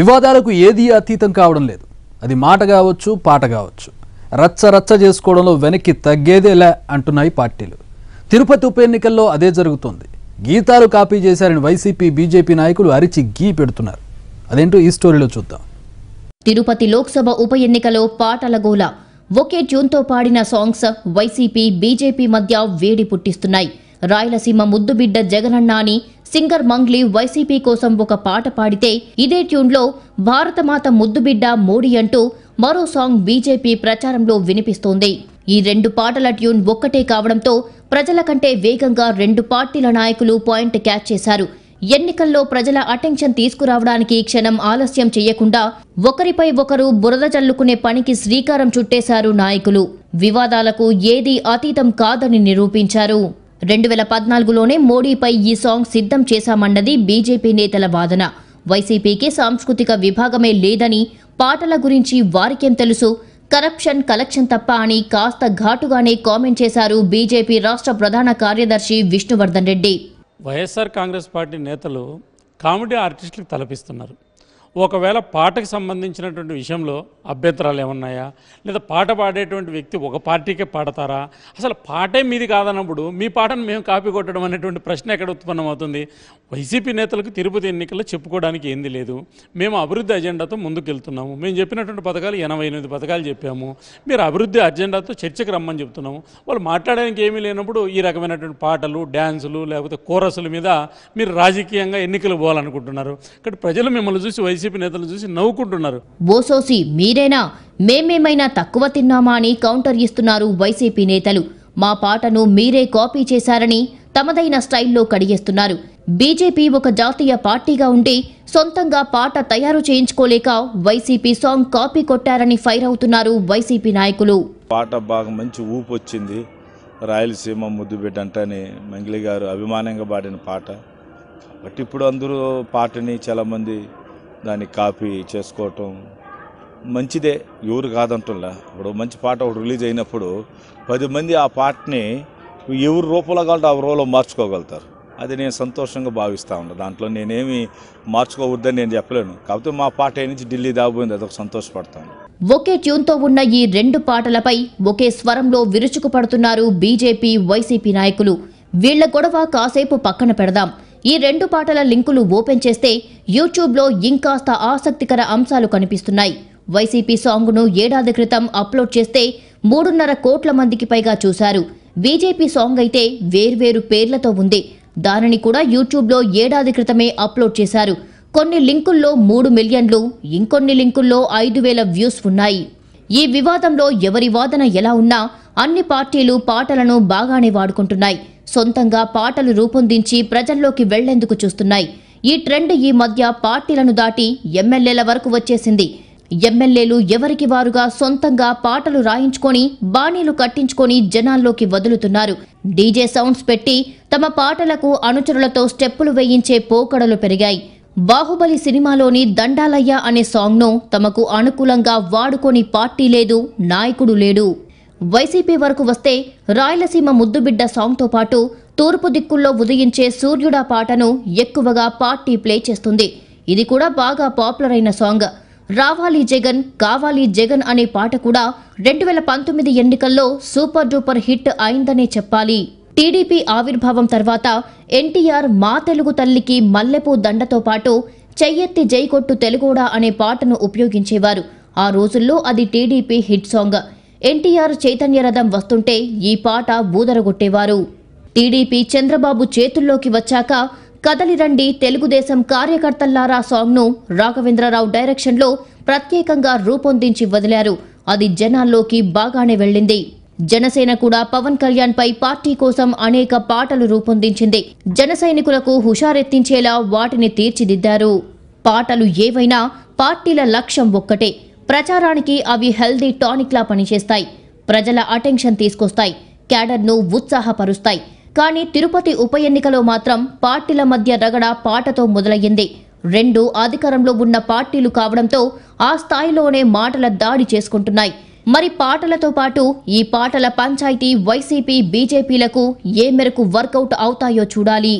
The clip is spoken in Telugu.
వివాదాలకు ఏదీ అతీతం కావడం లేదు అది మాట కావచ్చు పాట కావచ్చు రచ్చ రచ్చ చేసుకోవడంలో వెనక్కి తగ్గేదేలా అంటున్నాయి పార్టీలు తిరుపతి ఉప ఎన్నికల్లో అదే జరుగుతోంది గీతాలు కాపీ చేశారని వైసీపీ బీజేపీ నాయకులు అరిచి గీ పెడుతున్నారు అదేంటో ఈ స్టోరీలో చూద్దాం తిరుపతి లోక్సభ ఉప ఎన్నికలో పాటల గోల ఒకే ట్యూన్తో పాడిన సాంగ్స్ వైసీపీ బీజేపీ మధ్య వేడి పుట్టిస్తున్నాయి రాయలసీమ ముద్దుబిడ్డ జగనన్న అని సింగర్ మంగ్లీ వైసీపీ కోసం ఒక పాట పాడితే ఇదే ట్యూన్లో భారతమాత ముద్దుబిడ్డ మోడీ అంటూ మరో సాంగ్ బీజేపీ ప్రచారంలో వినిపిస్తోంది ఈ రెండు పాటల ట్యూన్ ఒక్కటే కావడంతో ప్రజల కంటే వేగంగా రెండు పార్టీల నాయకులు పాయింట్ క్యాచ్ చేశారు ఎన్నికల్లో ప్రజల అటెన్షన్ తీసుకురావడానికి క్షణం ఆలస్యం చేయకుండా ఒకరిపై ఒకరు బురద చల్లుకునే పనికి శ్రీకారం చుట్టేశారు నాయకులు వివాదాలకు ఏదీ అతీతం కాదని నిరూపించారు రెండు వేల పద్నాలుగులోనే మోడీపై ఈ సాంగ్ సిద్ధం చేశామన్నది బీజేపీ నేతల వాదన వైసీపీకి సాంస్కృతిక విభాగమే లేదని పాటల గురించి వారికేం తెలుసు కరప్షన్ కలెక్షన్ తప్ప అని కాస్త ఘాటుగానే కామెంట్ చేశారు బీజేపీ రాష్ట్ర ప్రధాన కార్యదర్శి Vishnuvardhan Reddy YSR Congress party నేతలు కామెడీ ఆర్టిస్టులకు తలపిస్తున్నారు ఒకవేళ పాటకు సంబంధించినటువంటి విషయంలో అభ్యంతరాలు ఏమున్నాయా లేదా పాట పాడేటువంటి వ్యక్తి ఒక పార్టీకే పాడతారా అసలు పాటే మీది కాదన్నప్పుడు మీ పాటను మేము కాపీ కొట్టడం అనేటువంటి ప్రశ్న ఎక్కడ ఉత్పన్నమవుతుంది వైసీపీ నేతలకు తిరుపతి ఎన్నికల్లో చెప్పుకోవడానికి ఏంది లేదు మేము అభివృద్ధి అజెండాతో ముందుకెళ్తున్నాము మేము చెప్పినటువంటి పథకాలు ఎనభై ఎనిమిది పథకాలు చెప్పాము మీరు అభివృద్ధి అజెండాతో చర్చకు రమ్మని చెప్తున్నాము వాళ్ళు మాట్లాడడానికి ఏమీ లేనప్పుడు ఈ రకమైనటువంటి పాటలు డ్యాన్సులు లేకపోతే కోరసుల మీద మీరు రాజకీయంగా ఎన్నికలు పోవాలనుకుంటున్నారు ఇక్కడ ప్రజలు మిమ్మల్ని చూసి వైసీపీ వైసీపీ నేతలను చూసి నవ్వుకుంటున్నారు బోసోసి మీరేనా మేమేమైనా తక్కువ తిన్నామా అని కౌంటర్ ఇస్తున్నారు వైసీపీ నేతలు మా పాటను మీరే కాపీ చేశారని తమదైన స్టైల్లో కడిగేస్తున్నారు బీజేపీ ఒక జాతీయ పార్టీగా ఉండి సొంతంగా పాట తయారు చేయించుకోలేక వైసీపీ సాంగ్ కాపీ కొట్టారని ఫైర్ అవుతున్నారు వైసీపీ నాయకులు పాట బాగా మంచి ఊపు వచ్చింది రాయలసీమ ముద్దుబిడ్డ అంటని మంగిలి గారు అభిమానంగా పాడిన పాట బట్ ఇప్పుడు అందరూ పాటని చాలామంది దాన్ని కాపీ చేసుకోవటం మంచిదే ఎవరు కాదంటుండే ఇప్పుడు మంచి పాట ఒకటి రిలీజ్ అయినప్పుడు పది మంది ఆ పాటని ఎవరు రూపంలో కావాలంటే ఆ రూపంలో మార్చుకోగలుగుతారు అది నేను సంతోషంగా భావిస్తూ ఉంటాను దాంట్లో నేనేమి మార్చుకోవద్దని నేను చెప్పలేను కాకపోతే మా పాట నుంచి ఢిల్లీ దాగిపోయింది అదొక సంతోషపడతాను ఒకే ట్యూన్తో ఉన్న ఈ రెండు పాటలపై ఒకే స్వరంలో విరుచుకుపడుతున్నారు బీజేపీ వైసీపీ నాయకులు వీళ్ల గొడవ కాసేపు పక్కన పెడదాం ఈ రెండు పాటల లింకులు ఓపెన్ చేస్తే యూట్యూబ్లో ఇంకాస్త ఆసక్తికర అంశాలు కనిపిస్తున్నాయి వైసీపీ సాంగ్ను ఏడాది క్రితం అప్లోడ్ చేస్తే మూడున్నర కోట్ల మందికి పైగా చూశారు బీజేపీ సాంగ్ అయితే వేర్వేరు పేర్లతో ఉంది దానిని కూడా యూట్యూబ్లో ఏడాది క్రితమే అప్లోడ్ చేశారు కొన్ని లింకుల్లో మూడు మిలియన్లు ఇంకొన్ని లింకుల్లో ఐదు వేల వ్యూస్ ఉన్నాయి ఈ వివాదంలో ఎవరి వాదన ఎలా ఉన్నా అన్ని పార్టీలు పాటలను బాగానే వాడుకుంటున్నాయి సొంతంగా పాటలు రూపొందించి ప్రజల్లోకి వెళ్లేందుకు చూస్తున్నాయి ఈ ట్రెండ్ ఈ మధ్య పార్టీలను దాటి ఎమ్మెల్యేల వరకు వచ్చేసింది ఎమ్మెల్యేలు ఎవరికి వారుగా సొంతంగా పాటలు రాయించుకొని బాణీలు కట్టించుకొని జనాల్లోకి వదులుతున్నారు డీజే సౌండ్స్ పెట్టి తమ పాటలకు అనుచరులతో స్టెప్పులు వేయించే పోకడలు పెరిగాయి బాహుబలి సినిమాలోని దండాలయ్య అనే సాంగ్ను తమకు అనుకూలంగా వాడుకొని పార్టీ లేదు నాయకుడు లేడు వైసీపీ వరకు వస్తే రాయలసీమ ముద్దుబిడ్డ సాంగ్తో పాటు తూర్పు దిక్కుల్లో ఉదయించే సూర్యుడా పాటను ఎక్కువగా పార్టీ ప్లే చేస్తుంది ఇది కూడా బాగా పాపులర్ అయిన సాంగ్ రావాలి జగన్ కావాలి జగన్ అనే పాట కూడా రెండు వేల పంతొమ్మిది ఎన్నికల్లో సూపర్ డూపర్ హిట్ అయిందనే చెప్పాలి టీడీపీ ఆవిర్భావం తర్వాత ఎన్టీఆర్ మా తెలుగు తల్లికి మల్లెపూ దండతో పాటు చెయ్యెత్తి జైకొట్టు తెలుగుడా అనే పాటను ఉపయోగించేవారు ఆ రోజుల్లో అది TDP hit song NTR Chaitanyaratham వస్తుంటే ఈ పాట బూదరగొట్టేవారు టీడీపీ చంద్రబాబు చేతుల్లోకి వచ్చాక కదలిరండి తెలుగుదేశం కార్యకర్తల్లారా సాంగ్ను రాఘవేంద్రరావు డైరెక్షన్లో ప్రత్యేకంగా రూపొందించి వదిలారు అది జనాల్లోకి బాగానే వెళ్ళింది జనసేన కూడా పవన్ కళ్యాణ్ పై పార్టీ కోసం అనేక పాటలు రూపొందించింది జన సైనికులకు హుషారెత్తించేలా వాటిని తీర్చిదిద్దారు పాటలు ఏవైనా పార్టీల లక్ష్యం ఒక్కటే ప్రచారానికి అవి హెల్దీ టానిక్లా పనిచేస్తాయి ప్రజల అటెన్షన్ తీసుకొస్తాయి క్యాడర్ను ఉత్సాహపరుస్తాయి కానీ తిరుపతి ఉప ఎన్నికలో మాత్రం పార్టీల మధ్య రగడ పాటతో మొదలయ్యింది రెండు అధికారంలో ఉన్న పార్టీలు కావడంతో ఆ స్థాయిలోనే మాటల దాడి చేసుకుంటున్నాయి మరి పాటలతో పాటు ఈ పాటల పంచాయతీ వైసీపీ బీజేపీలకు ఏ మేరకు వర్కౌట్ అవుతాయో చూడాలి